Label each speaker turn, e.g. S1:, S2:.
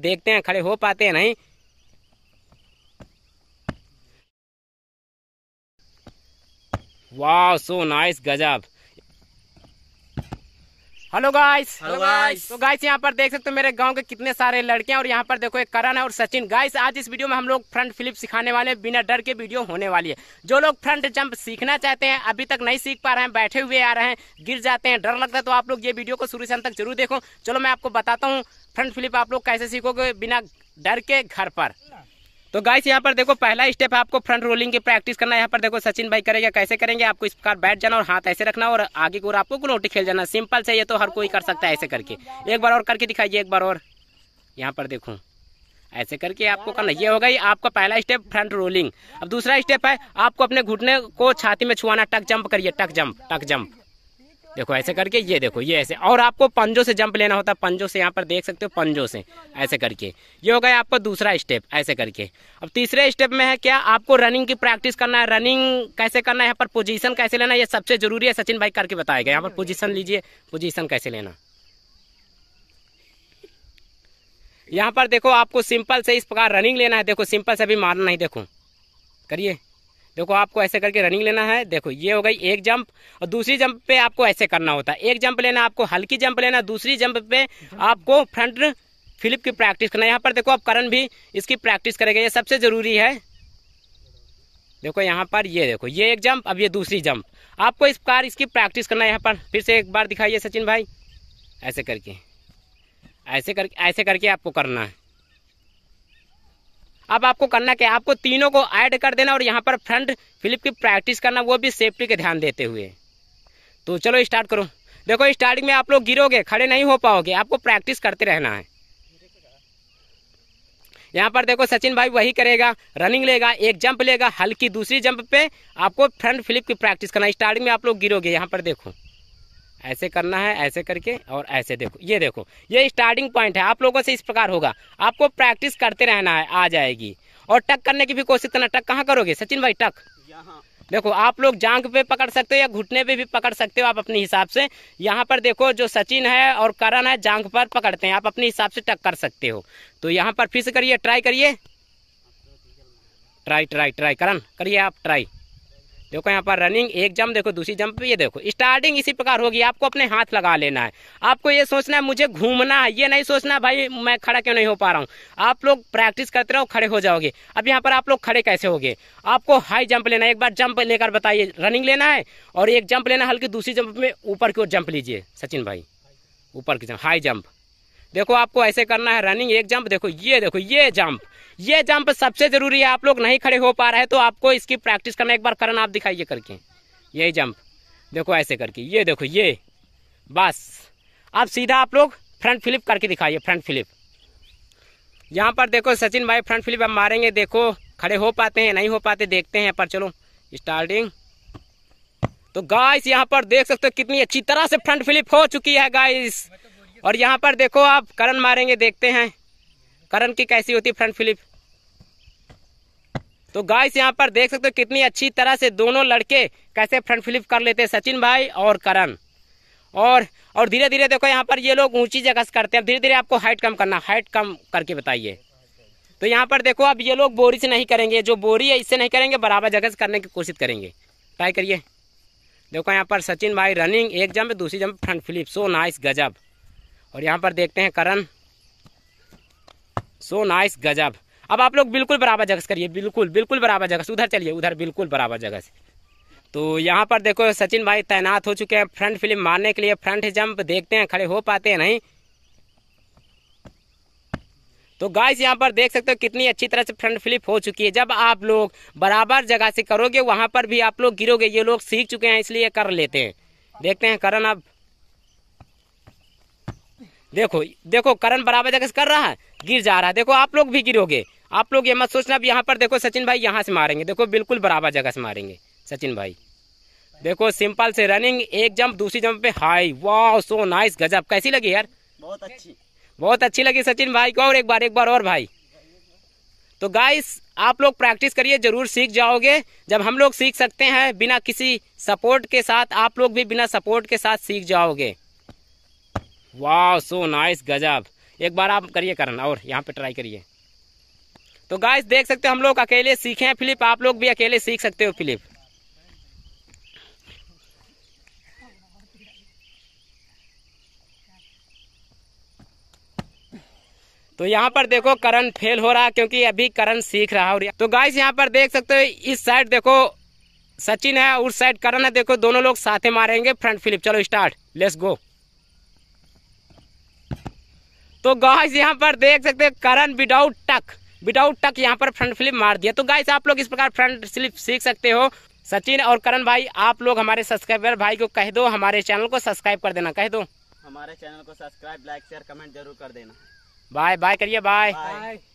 S1: देखते हैं खड़े हो पाते हैं नहीं वाह सो नाइस गजब हेलो गाइस हेलो गाइस तो गाइस यहाँ पर देख सकते हो मेरे गांव के कितने सारे लड़के हैं और यहाँ पर देखो एक करण है और सचिन गाइस आज इस वीडियो में हम लोग फ्रंट फ्लिप सिखाने वाले हैं बिना डर के वीडियो होने वाली है जो लोग फ्रंट जंप सीखना चाहते हैं अभी तक नहीं सीख पा रहे हैं बैठे हुए आ रहे हैं गिर जाते हैं डर लगता है तो आप लोग ये वीडियो को शुरू से अंत तक जरूर देखो चलो मैं आपको बताता हूँ फ्रंट फ्लिप आप लोग कैसे सीखोगे बिना डर के घर पर तो गाइस यहाँ पर देखो पहला स्टेप आपको फ्रंट रोलिंग की प्रैक्टिस करना है यहाँ पर देखो सचिन भाई करेगा कैसे करेंगे आपको इस प्रकार बैठ जाना और हाथ ऐसे रखना और आगे की ओर आपको गुलौटी खेल जाना सिंपल से ये तो हर कोई कर सकता है ऐसे करके एक बार और करके दिखाइए एक बार और यहाँ पर देखो ऐसे करके आपको करना ये होगा ये आपका पहला स्टेप फ्रंट रोलिंग अब दूसरा स्टेप है आपको अपने घुटने को छाती में छुआना टक जंप करिए टक जंप टक जंप देखो ऐसे करके ये देखो ये ऐसे और आपको पंजों से जंप लेना होता है पंजों से यहाँ पर देख सकते हो पंजों से ऐसे करके ये हो गया आपका दूसरा स्टेप ऐसे करके अब तीसरे स्टेप में है क्या आपको रनिंग की प्रैक्टिस करना है रनिंग कैसे करना है यहाँ पर पोजीशन कैसे लेना है ये सबसे जरूरी है सचिन भाई करके बताएगा यहाँ पर पोजिशन लीजिए पोजिशन कैसे लेना यहाँ पर देखो आपको सिंपल से इस प्रकार रनिंग लेना है देखो सिंपल से अभी मारना नहीं देखो करिए देखो आपको ऐसे करके रनिंग लेना है देखो ये हो गई एक जंप और दूसरी जंप पे आपको ऐसे करना होता है एक जंप लेना आपको हल्की जंप लेना दूसरी जंप पे आपको फ्रंट फ्लिप की प्रैक्टिस करना यहाँ पर देखो आप करण भी इसकी प्रैक्टिस करेगा ये सबसे ज़रूरी है देखो यहाँ पर ये देखो ये एक जंप अब ये दूसरी जंप आपको इस कार इसकी प्रैक्टिस करना है यहाँ पर फिर से एक बार दिखाइए सचिन भाई ऐसे करके ऐसे करके ऐसे करके आपको करना है अब आपको करना क्या है आपको तीनों को ऐड कर देना और यहाँ पर फ्रंट फ्लिप की प्रैक्टिस करना वो भी सेफ्टी के ध्यान देते हुए तो चलो स्टार्ट करो देखो स्टार्टिंग में आप लोग गिरोगे खड़े नहीं हो पाओगे आपको प्रैक्टिस करते रहना है यहाँ पर देखो सचिन भाई वही करेगा रनिंग लेगा एक जंप लेगा हल्की दूसरी जंप पे आपको फ्रंट फ्लिप की प्रैक्टिस करना स्टार्टिंग में आप लोग गिरोगे यहाँ पर देखो ऐसे करना है ऐसे करके और ऐसे देखो ये देखो ये स्टार्टिंग पॉइंट है आप लोगों से इस प्रकार होगा आपको प्रैक्टिस करते रहना है आ जाएगी और टक करने की भी कोशिश करना टक कहाँ करोगे सचिन भाई टक देखो आप लोग जांग पे पकड़ सकते हो या घुटने पे भी पकड़ सकते हो आप अपने हिसाब से यहाँ पर देखो जो सचिन है और करण है जांग पर पकड़ते हैं आप अपने हिसाब से टक कर सकते हो तो यहाँ पर फिर से करिए ट्राई करिए ट्राई ट्राई ट्राई करण करिए आप ट्राई देखो यहाँ पर रनिंग एक जंप देखो दूसरी जंप ये देखो स्टार्टिंग इसी प्रकार होगी आपको अपने हाथ लगा लेना है आपको ये सोचना है मुझे घूमना है ये नहीं सोचना भाई मैं खड़ा क्यों नहीं हो पा रहा हूँ आप लोग प्रैक्टिस करते रहो खड़े हो जाओगे अब यहाँ पर आप लोग खड़े कैसे हो आपको हाई जंप लेना है एक बार जंप लेकर बताइए रनिंग लेना है और एक जंप लेना है हल्की दूसरी जंप में ऊपर की ओर जंप लीजिए सचिन भाई ऊपर की जंप हाई जंप देखो आपको ऐसे करना है रनिंग एक जंप देखो ये देखो ये जंप ये जंप सबसे जरूरी है आप लोग नहीं खड़े हो पा रहे तो आपको इसकी प्रैक्टिस करना एक बार करना आप दिखाइए करके ये जंप देखो ऐसे करके ये देखो ये बस अब सीधा आप लोग फ्रंट फ्लिप करके दिखाइए फ्रंट फ्लिप यहाँ पर देखो सचिन भाई फ्रंट फ्लिप हम मारेंगे देखो खड़े हो पाते हैं नहीं हो पाते देखते हैं पर चलो स्टार्टिंग तो गाइस यहाँ पर देख सकते हो कितनी अच्छी तरह से फ्रंट फ्लिप हो चुकी है गाइस और यहाँ पर देखो आप करण मारेंगे देखते हैं करण की कैसी होती फ्रंट फ्लिप तो गाइस यहाँ पर देख सकते हो कितनी अच्छी तरह से दोनों लड़के कैसे फ्रंट फ्लिप कर लेते हैं सचिन भाई और करण और और धीरे धीरे देखो यहाँ पर ये लोग ऊंची जगह से करते हैं धीरे धीरे आपको हाइट कम करना हाइट कम करके बताइए तो यहाँ पर देखो अब ये लोग बोरी से नहीं करेंगे जो बोरी है इससे नहीं करेंगे बराबर जगह से करने की कोशिश करेंगे ट्राई करिए देखो यहाँ पर सचिन भाई रनिंग एक जम्प दूसरी jump front flip so nice गजब और यहाँ पर देखते हैं करण सो नाइस गजब अब आप लोग बिल्कुल बराबर जगह से करिए बिल्कुल बिल्कुल बराबर जगह उधर चलिए उधर बिल्कुल बराबर जगह से तो यहाँ पर देखो सचिन भाई तैनात हो चुके हैं फ्रंट फिल्म मारने के लिए फ्रंट जंप देखते हैं खड़े हो पाते हैं नहीं तो गाइस यहाँ पर देख सकते हो कितनी अच्छी तरह से फ्रंट फ्लिप हो चुकी है जब आप लोग बराबर जगह से करोगे वहां पर भी आप लोग गिरोगे ये लोग सीख चुके हैं इसलिए कर लेते हैं देखते हैं करण अब देखो देखो करण बराबर जगह से कर रहा है गिर जा रहा है देखो आप लोग भी गिरोगे आप लोग ये मत सोचना अब यहाँ पर देखो सचिन भाई यहाँ से मारेंगे देखो बिल्कुल बराबर जगह से मारेंगे सचिन भाई देखो सिंपल से रनिंग एक जंप दूसरी जंप पे हाई वाह सो नाइस गजब कैसी लगी यार बहुत अच्छी बहुत अच्छी लगी सचिन भाई को और एक बार एक बार और भाई तो गाइस आप लोग प्रैक्टिस करिए जरूर सीख जाओगे जब हम लोग सीख सकते हैं बिना किसी सपोर्ट के साथ आप लोग भी बिना सपोर्ट के साथ सीख जाओगे वाह सो नाइस गजब एक बार आप करिए करण और यहाँ पे ट्राई करिए तो गाइस देख सकते हो हम लोग अकेले सीखे हैं फिलिप आप लोग भी अकेले सीख सकते हो फिलिप तो यहाँ पर देखो करण फेल हो रहा है क्योंकि अभी करण सीख रहा है तो गाइस यहाँ पर देख सकते हो इस साइड देखो सचिन है उस साइड करण है देखो दोनों लोग साथे मारेंगे फ्रंट फिलिप चलो स्टार्ट लेट्स गो तो गाइस यहाँ पर देख सकते हो करण विदाउट टक विदाउट टक यहाँ पर फ्रंट फ्लिप मार दिया तो गाइस आप लोग इस प्रकार फ्रंट स्लिप सीख सकते हो सचिन और करण भाई आप लोग हमारे सब्सक्राइबर भाई को कह दो हमारे चैनल को सब्सक्राइब कर देना कह दो हमारे चैनल को सब्सक्राइब लाइक शेयर कमेंट जरूर कर देना बाय बाय करिए बाय